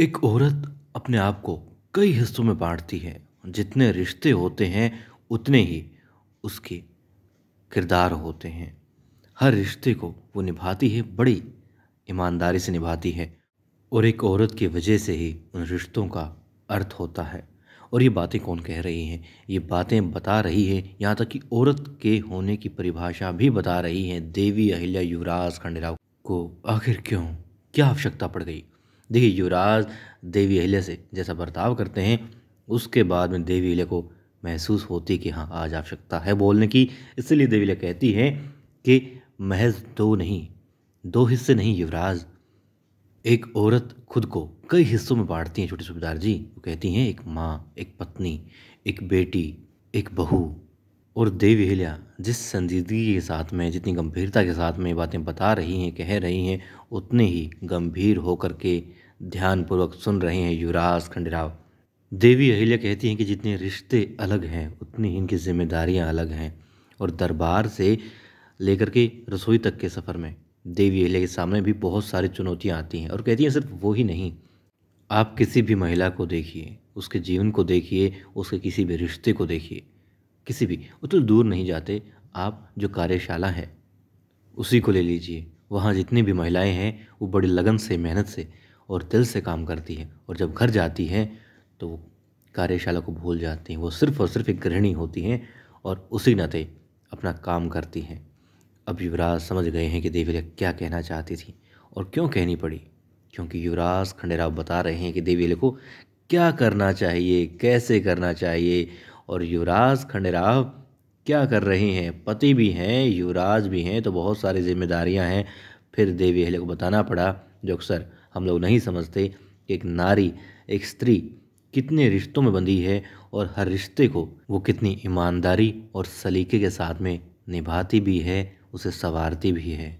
एक औरत अपने आप को कई हिस्सों में बांटती है जितने रिश्ते होते हैं उतने ही उसके किरदार होते हैं हर रिश्ते को वो निभाती है बड़ी ईमानदारी से निभाती है और एक औरत की वजह से ही उन रिश्तों का अर्थ होता है और ये बातें कौन कह रही हैं ये बातें बता रही है यहाँ तक कि औरत के होने की परिभाषा भी बता रही है देवी अहिल्या युवराज खंडेराव को आखिर क्यों क्या आवश्यकता पड़ गई देखिए युवराज देवी अहिल्या से जैसा बर्ताव करते हैं उसके बाद में देवी अहिल्या को महसूस होती कि हाँ आज आवश्यकता है बोलने की इसलिए देवी अहिल्या कहती हैं कि महज दो नहीं दो हिस्से नहीं युवराज एक औरत खुद को कई हिस्सों में बांटती हैं छोटी सूबेदार जी वो कहती हैं एक माँ एक पत्नी एक बेटी एक बहू और देवहेलिया जिस संजीदगी के साथ में जितनी गंभीरता के साथ में ये बातें बता रही हैं कह रही हैं उतने ही गंभीर होकर के ध्यानपूर्वक सुन रहे हैं युवराज खंडराव देवी अहिल्या कहती हैं कि जितने रिश्ते अलग हैं उतनी ही इनकी जिम्मेदारियां अलग हैं और दरबार से लेकर के रसोई तक के सफ़र में देवी अहिल्या के सामने भी बहुत सारी चुनौतियां आती हैं और कहती हैं सिर्फ वो ही नहीं आप किसी भी महिला को देखिए उसके जीवन को देखिए उसके किसी भी रिश्ते को देखिए किसी भी उतने दूर नहीं जाते आप जो कार्यशाला है उसी को ले लीजिए वहाँ जितनी भी महिलाएं हैं वो बड़ी लगन से मेहनत से और दिल से काम करती हैं और जब घर जाती हैं तो वो कार्यशाला को भूल जाती हैं वो सिर्फ़ और सिर्फ एक गृहिणी होती हैं और उसी नाते अपना काम करती हैं अब युवराज समझ गए हैं कि देवीला क्या कहना चाहती थी और क्यों कहनी पड़ी क्योंकि युवराज खंडेराव बता रहे हैं कि देवीले को क्या करना चाहिए कैसे करना चाहिए और युवराज खंडेराव क्या कर रहे हैं पति भी हैं युवराज भी हैं तो बहुत सारी जिम्मेदारियां हैं फिर देवी अहले को बताना पड़ा जो अक्सर हम लोग नहीं समझते कि एक नारी एक स्त्री कितने रिश्तों में बंधी है और हर रिश्ते को वो कितनी ईमानदारी और सलीके के साथ में निभाती भी है उसे संवारती भी है